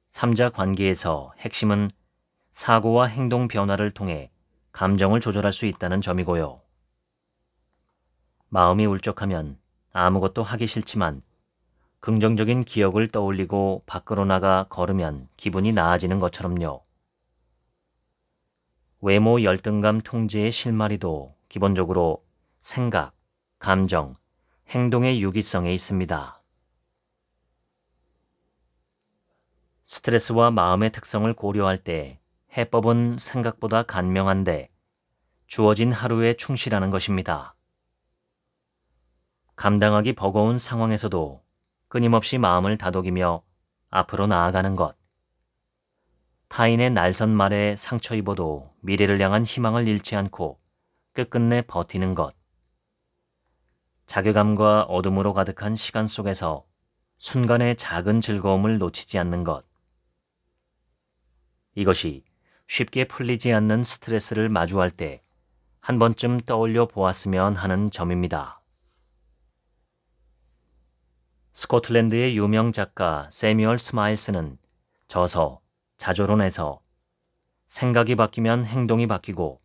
삼자 관계에서 핵심은 사고와 행동 변화를 통해 감정을 조절할 수 있다는 점이고요. 마음이 울적하면 아무것도 하기 싫지만 긍정적인 기억을 떠올리고 밖으로 나가 걸으면 기분이 나아지는 것처럼요. 외모 열등감 통제의 실마리도 기본적으로 생각, 감정, 행동의 유기성에 있습니다. 스트레스와 마음의 특성을 고려할 때 해법은 생각보다 간명한데 주어진 하루에 충실하는 것입니다. 감당하기 버거운 상황에서도 끊임없이 마음을 다독이며 앞으로 나아가는 것. 타인의 날선 말에 상처 입어도 미래를 향한 희망을 잃지 않고 끝끝내 버티는 것. 자괴감과 어둠으로 가득한 시간 속에서 순간의 작은 즐거움을 놓치지 않는 것. 이것이 쉽게 풀리지 않는 스트레스를 마주할 때 한 번쯤 떠올려 보았으면 하는 점입니다. 스코틀랜드의 유명 작가 세미얼 스마일스는 저서 자조론에서 생각이 바뀌면 행동이 바뀌고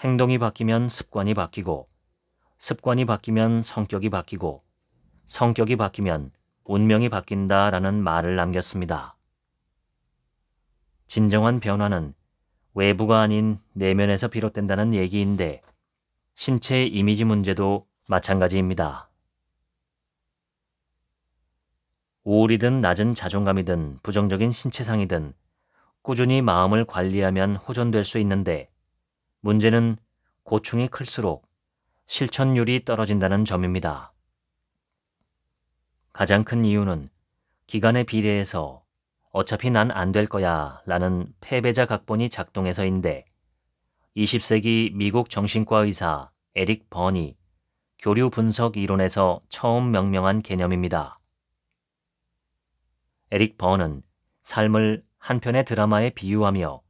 행동이 바뀌면 습관이 바뀌고 습관이 바뀌면 성격이 바뀌고 성격이 바뀌면 운명이 바뀐다라는 말을 남겼습니다. 진정한 변화는 외부가 아닌 내면에서 비롯된다는 얘기인데 신체 이미지 문제도 마찬가지입니다. 우울이든 낮은 자존감이든 부정적인 신체상이든 꾸준히 마음을 관리하면 호전될 수 있는데 문제는 고충이 클수록 실천율이 떨어진다는 점입니다. 가장 큰 이유는 기간에 비례해서 어차피 난 안 될 거야 라는 패배자 각본이 작동해서인데 20세기 미국 정신과 의사 에릭 버니 교류 분석 이론에서 처음 명명한 개념입니다. 에릭 버는 삶을 한편의 드라마에 비유하며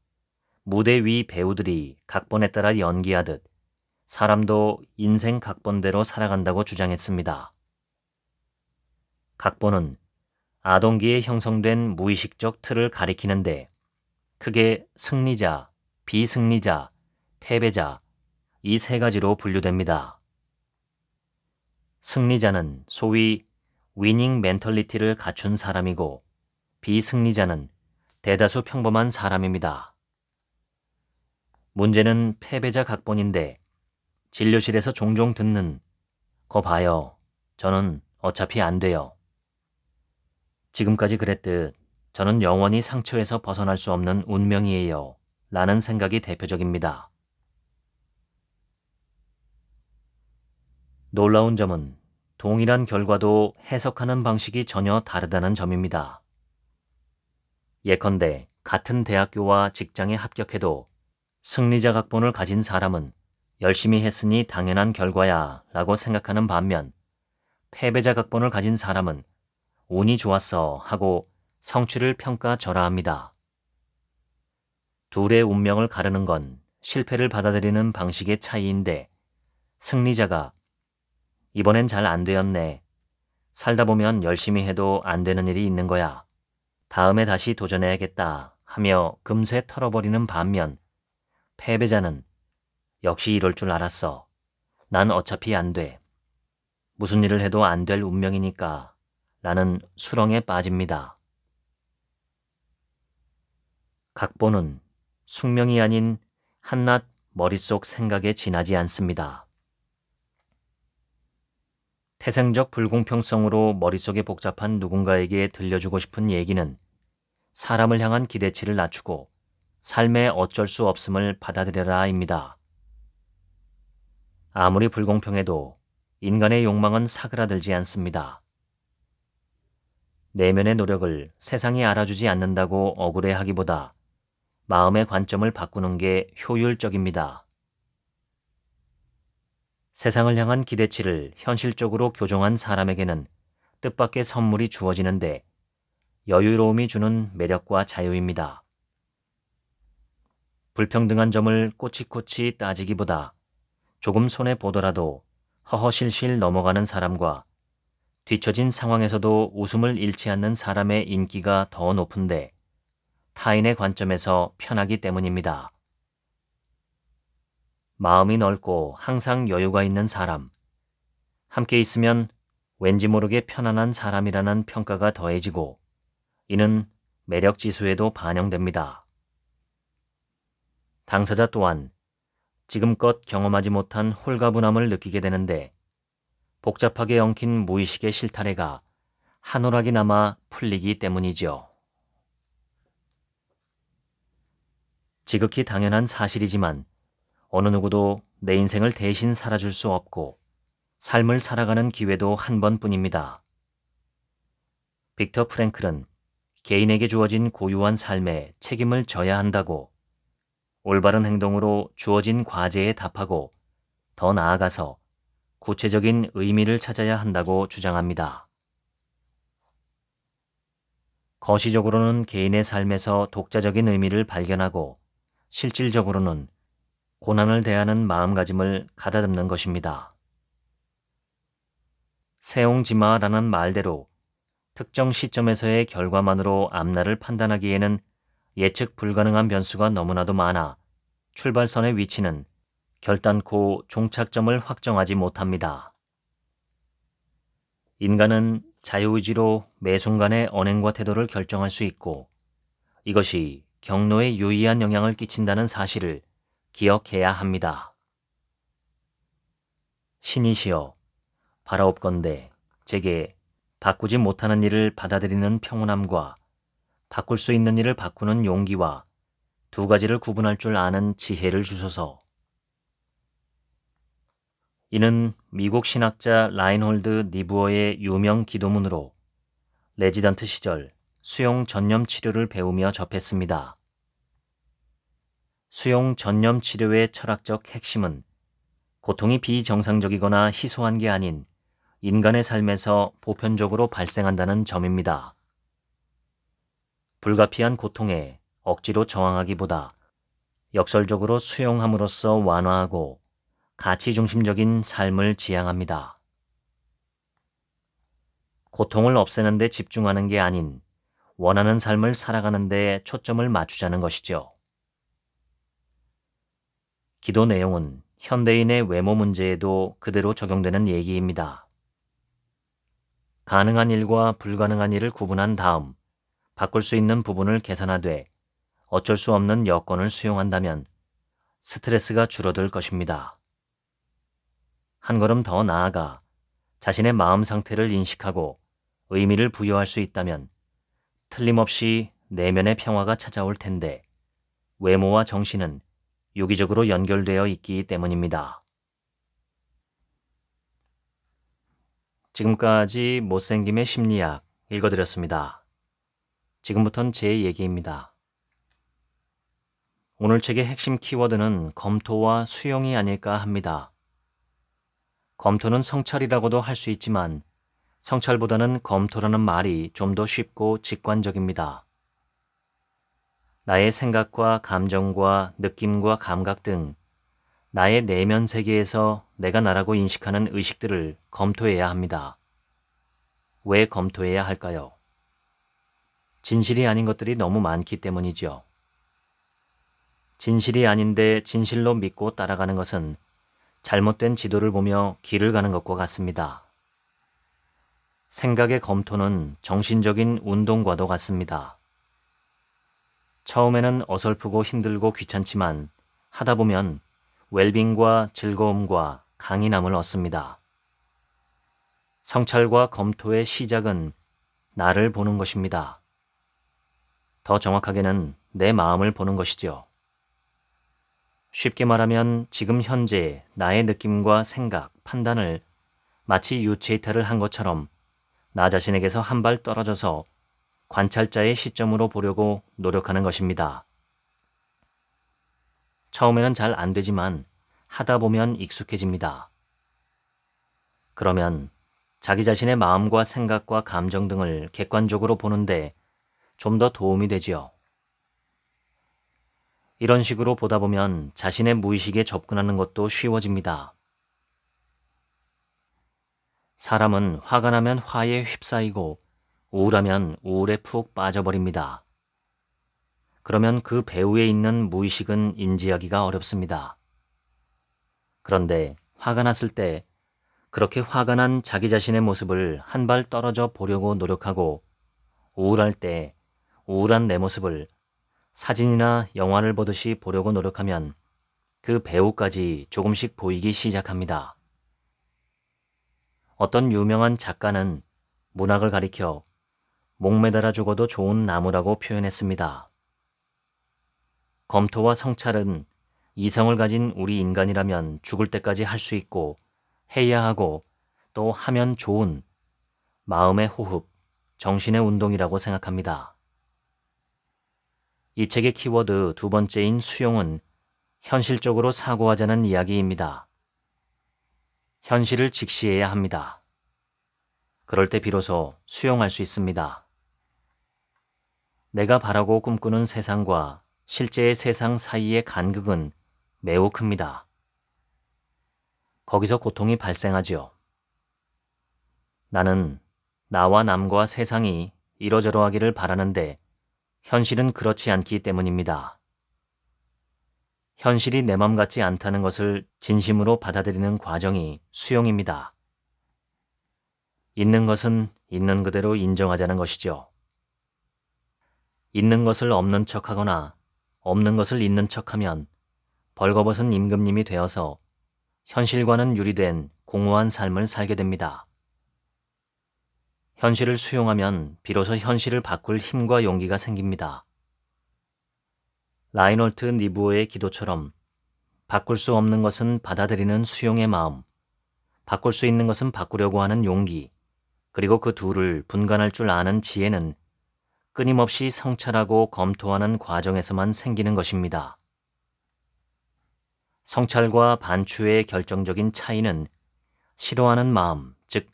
무대 위 배우들이 각본에 따라 연기하듯 사람도 인생 각본대로 살아간다고 주장했습니다. 각본은 아동기에 형성된 무의식적 틀을 가리키는데 크게 승리자, 비승리자, 패배자 이 세 가지로 분류됩니다. 승리자는 소위 위닝 멘털리티를 갖춘 사람이고 비승리자는 대다수 평범한 사람입니다. 문제는 패배자 각본인데 진료실에서 종종 듣는 거 봐요. 저는 어차피 안 돼요. 지금까지 그랬듯 저는 영원히 상처에서 벗어날 수 없는 운명이에요. 라는 생각이 대표적입니다. 놀라운 점은 동일한 결과도 해석하는 방식이 전혀 다르다는 점입니다. 예컨대 같은 대학교와 직장에 합격해도 승리자 각본을 가진 사람은 열심히 했으니 당연한 결과야 라고 생각하는 반면 패배자 각본을 가진 사람은 운이 좋았어 하고 성취를 평가절하합니다. 둘의 운명을 가르는 건 실패를 받아들이는 방식의 차이인데 승리자가 이번엔 잘 안 되었네. 살다 보면 열심히 해도 안 되는 일이 있는 거야. 다음에 다시 도전해야겠다 하며 금세 털어버리는 반면 패배자는 역시 이럴 줄 알았어. 난 어차피 안 돼. 무슨 일을 해도 안 될 운명이니까 라는 수렁에 빠집니다. 각본은 숙명이 아닌 한낱 머릿속 생각에 지나지 않습니다. 태생적 불공평성으로 머릿속에 복잡한 누군가에게 들려주고 싶은 얘기는 사람을 향한 기대치를 낮추고 삶의 어쩔 수 없음을 받아들여라입니다. 아무리 불공평해도 인간의 욕망은 사그라들지 않습니다. 내면의 노력을 세상이 알아주지 않는다고 억울해하기보다 마음의 관점을 바꾸는 게 효율적입니다. 세상을 향한 기대치를 현실적으로 교정한 사람에게는 뜻밖의 선물이 주어지는데 여유로움이 주는 매력과 자유입니다. 불평등한 점을 꼬치꼬치 따지기보다 조금 손해 보더라도 허허실실 넘어가는 사람과 뒤처진 상황에서도 웃음을 잃지 않는 사람의 인기가 더 높은데 타인의 관점에서 편하기 때문입니다. 마음이 넓고 항상 여유가 있는 사람. 함께 있으면 왠지 모르게 편안한 사람이라는 평가가 더해지고 이는 매력 지수에도 반영됩니다. 당사자 또한 지금껏 경험하지 못한 홀가분함을 느끼게 되는데 복잡하게 엉킨 무의식의 실타래가 한올하이 남아 풀리기 때문이죠. 지극히 당연한 사실이지만 어느 누구도 내 인생을 대신 살아줄 수 없고 삶을 살아가는 기회도 한 번뿐입니다. 빅터 프랭클은 개인에게 주어진 고유한 삶에 책임을 져야 한다고 올바른 행동으로 주어진 과제에 답하고 더 나아가서 구체적인 의미를 찾아야 한다고 주장합니다. 거시적으로는 개인의 삶에서 독자적인 의미를 발견하고 실질적으로는 고난을 대하는 마음가짐을 가다듬는 것입니다. 세옹지마라는 말대로 특정 시점에서의 결과만으로 앞날을 판단하기에는 예측 불가능한 변수가 너무나도 많아 출발선의 위치는 결단코 종착점을 확정하지 못합니다. 인간은 자유의지로 매 순간의 언행과 태도를 결정할 수 있고 이것이 경로에 유의한 영향을 끼친다는 사실을 기억해야 합니다. 신이시여, 바라옵건대 제게 바꾸지 못하는 일을 받아들이는 평온함과 바꿀 수 있는 일을 바꾸는 용기와 두 가지를 구분할 줄 아는 지혜를 주소서. 이는 미국 신학자 라인홀드 니부어의 유명 기도문으로 레지던트 시절 수용 전염 치료를 배우며 접했습니다. 수용 전염 치료의 철학적 핵심은 고통이 비정상적이거나 희소한 게 아닌 인간의 삶에서 보편적으로 발생한다는 점입니다. 불가피한 고통에 억지로 저항하기보다 역설적으로 수용함으로써 완화하고 가치 중심적인 삶을 지향합니다. 고통을 없애는 데 집중하는 게 아닌 원하는 삶을 살아가는 데 초점을 맞추자는 것이죠. 기도 내용은 현대인의 외모 문제에도 그대로 적용되는 얘기입니다. 가능한 일과 불가능한 일을 구분한 다음 바꿀 수 있는 부분을 계산하되 어쩔 수 없는 여건을 수용한다면 스트레스가 줄어들 것입니다. 한 걸음 더 나아가 자신의 마음 상태를 인식하고 의미를 부여할 수 있다면 틀림없이 내면의 평화가 찾아올 텐데 외모와 정신은 유기적으로 연결되어 있기 때문입니다. 지금까지 못생김의 심리학 읽어드렸습니다. 지금부턴 제 얘기입니다. 오늘 책의 핵심 키워드는 검토와 수용이 아닐까 합니다. 검토는 성찰이라고도 할 수 있지만 성찰보다는 검토라는 말이 좀 더 쉽고 직관적입니다. 나의 생각과 감정과 느낌과 감각 등 나의 내면 세계에서 내가 나라고 인식하는 의식들을 검토해야 합니다. 왜 검토해야 할까요? 진실이 아닌 것들이 너무 많기 때문이지요. 진실이 아닌데 진실로 믿고 따라가는 것은 잘못된 지도를 보며 길을 가는 것과 같습니다. 생각의 검토는 정신적인 운동과도 같습니다. 처음에는 어설프고 힘들고 귀찮지만 하다 보면 웰빙과 즐거움과 강인함을 얻습니다. 성찰과 검토의 시작은 나를 보는 것입니다. 더 정확하게는 내 마음을 보는 것이지요. 쉽게 말하면 지금 현재 나의 느낌과 생각, 판단을 마치 유체이탈을 한 것처럼 나 자신에게서 한 발 떨어져서 관찰자의 시점으로 보려고 노력하는 것입니다. 처음에는 잘 안 되지만 하다 보면 익숙해집니다. 그러면 자기 자신의 마음과 생각과 감정 등을 객관적으로 보는데 좀더 도움이 되지요. 이런 식으로 보다 보면 자신의 무의식에 접근하는 것도 쉬워집니다. 사람은 화가 나면 화에 휩싸이고 우울하면 우울에 푹 빠져버립니다. 그러면 그 배후에 있는 무의식은 인지하기가 어렵습니다. 그런데 화가 났을 때 그렇게 화가 난 자기 자신의 모습을 한 발 떨어져 보려고 노력하고 우울할 때 우울한 내 모습을 사진이나 영화를 보듯이 보려고 노력하면 그 배우까지 조금씩 보이기 시작합니다. 어떤 유명한 작가는 문학을 가리켜 목매달아 죽어도 좋은 나무라고 표현했습니다. 검토와 성찰은 이성을 가진 우리 인간이라면 죽을 때까지 할 수 있고 해야 하고 또 하면 좋은 마음의 호흡, 정신의 운동이라고 생각합니다. 이 책의 키워드 두 번째인 수용은 현실적으로 사고하자는 이야기입니다. 현실을 직시해야 합니다. 그럴 때 비로소 수용할 수 있습니다. 내가 바라고 꿈꾸는 세상과 실제의 세상 사이의 간극은 매우 큽니다. 거기서 고통이 발생하지요. 나는 나와 남과 세상이 이러저러하기를 바라는데 현실은 그렇지 않기 때문입니다. 현실이 내 맘 같지 않다는 것을 진심으로 받아들이는 과정이 수용입니다. 있는 것은 있는 그대로 인정하자는 것이죠. 있는 것을 없는 척 하거나 없는 것을 있는 척 하면 벌거벗은 임금님이 되어서 현실과는 유리된 공허한 삶을 살게 됩니다. 현실을 수용하면 비로소 현실을 바꿀 힘과 용기가 생깁니다. 라이놀트 니부어의 기도처럼 바꿀 수 없는 것은 받아들이는 수용의 마음, 바꿀 수 있는 것은 바꾸려고 하는 용기, 그리고 그 둘을 분간할 줄 아는 지혜는 끊임없이 성찰하고 검토하는 과정에서만 생기는 것입니다. 성찰과 반추의 결정적인 차이는 싫어하는 마음, 즉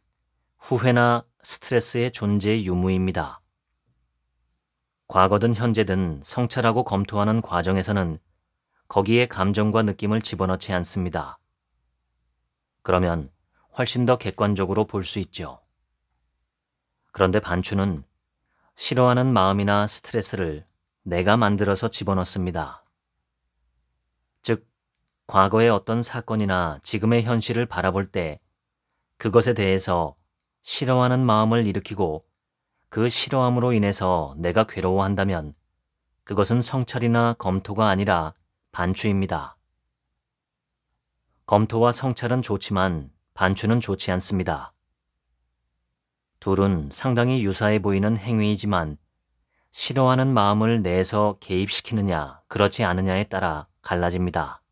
후회나 스트레스의 존재의 유무입니다. 과거든 현재든 성찰하고 검토하는 과정에서는 거기에 감정과 느낌을 집어넣지 않습니다. 그러면 훨씬 더 객관적으로 볼 수 있죠. 그런데 반추는 싫어하는 마음이나 스트레스를 내가 만들어서 집어넣습니다. 즉, 과거의 어떤 사건이나 지금의 현실을 바라볼 때 그것에 대해서 싫어하는 마음을 일으키고 그 싫어함으로 인해서 내가 괴로워한다면 그것은 성찰이나 검토가 아니라 반추입니다. 검토와 성찰은 좋지만 반추는 좋지 않습니다. 둘은 상당히 유사해 보이는 행위이지만 싫어하는 마음을 내에서 개입시키느냐, 그렇지 않느냐에 따라 갈라집니다.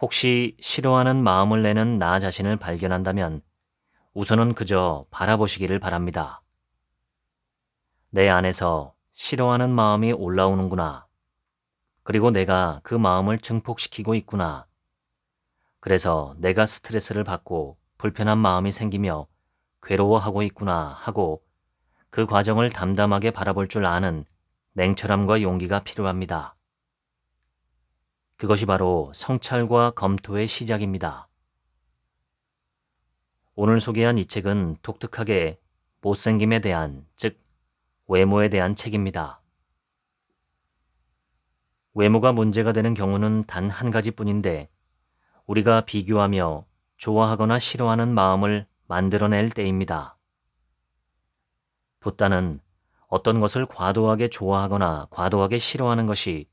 혹시 싫어하는 마음을 내는 나 자신을 발견한다면 우선은 그저 바라보시기를 바랍니다. 내 안에서 싫어하는 마음이 올라오는구나. 그리고 내가 그 마음을 증폭시키고 있구나. 그래서 내가 스트레스를 받고 불편한 마음이 생기며 괴로워하고 있구나 하고 그 과정을 담담하게 바라볼 줄 아는 냉철함과 용기가 필요합니다. 그것이 바로 성찰과 검토의 시작입니다. 오늘 소개한 이 책은 독특하게 못생김에 대한, 즉, 외모에 대한 책입니다. 외모가 문제가 되는 경우는 단 한 가지 뿐인데, 우리가 비교하며 좋아하거나 싫어하는 마음을 만들어낼 때입니다. 붓다는 어떤 것을 과도하게 좋아하거나 과도하게 싫어하는 것이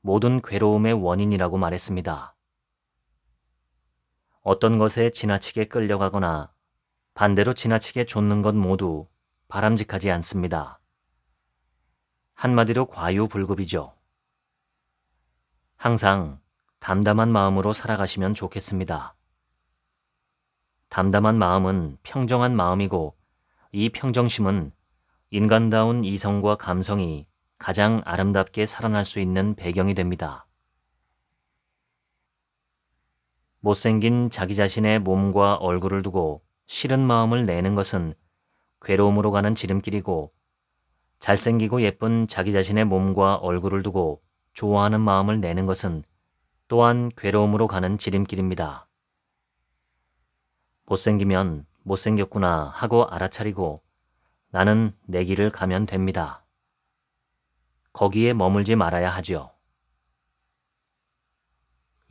모든 괴로움의 원인이라고 말했습니다. 어떤 것에 지나치게 끌려가거나 반대로 지나치게 좇는 것 모두 바람직하지 않습니다. 한마디로 과유불급이죠. 항상 담담한 마음으로 살아가시면 좋겠습니다. 담담한 마음은 평정한 마음이고 이 평정심은 인간다운 이성과 감성이 가장 아름답게 살아날 수 있는 배경이 됩니다. 못생긴 자기 자신의 몸과 얼굴을 두고 싫은 마음을 내는 것은 괴로움으로 가는 지름길이고 잘생기고 예쁜 자기 자신의 몸과 얼굴을 두고 좋아하는 마음을 내는 것은 또한 괴로움으로 가는 지름길입니다. 못생기면 못생겼구나 하고 알아차리고 나는 내 길을 가면 됩니다. 거기에 머물지 말아야 하지요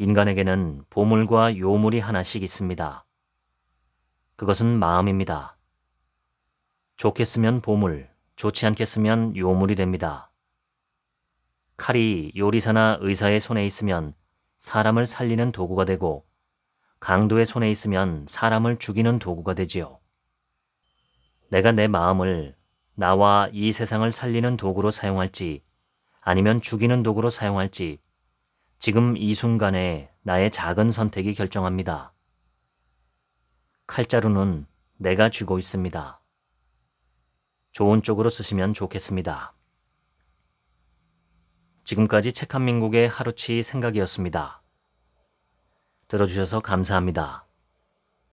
인간에게는 보물과 요물이 하나씩 있습니다. 그것은 마음입니다. 좋겠으면 보물, 좋지 않겠으면 요물이 됩니다. 칼이 요리사나 의사의 손에 있으면 사람을 살리는 도구가 되고 강도의 손에 있으면 사람을 죽이는 도구가 되지요. 내가 내 마음을 나와 이 세상을 살리는 도구로 사용할지 아니면 죽이는 도구로 사용할지 지금 이 순간에 나의 작은 선택이 결정합니다. 칼자루는 내가 쥐고 있습니다. 좋은 쪽으로 쓰시면 좋겠습니다. 지금까지 책한민국의 하루치 생각이었습니다. 들어주셔서 감사합니다.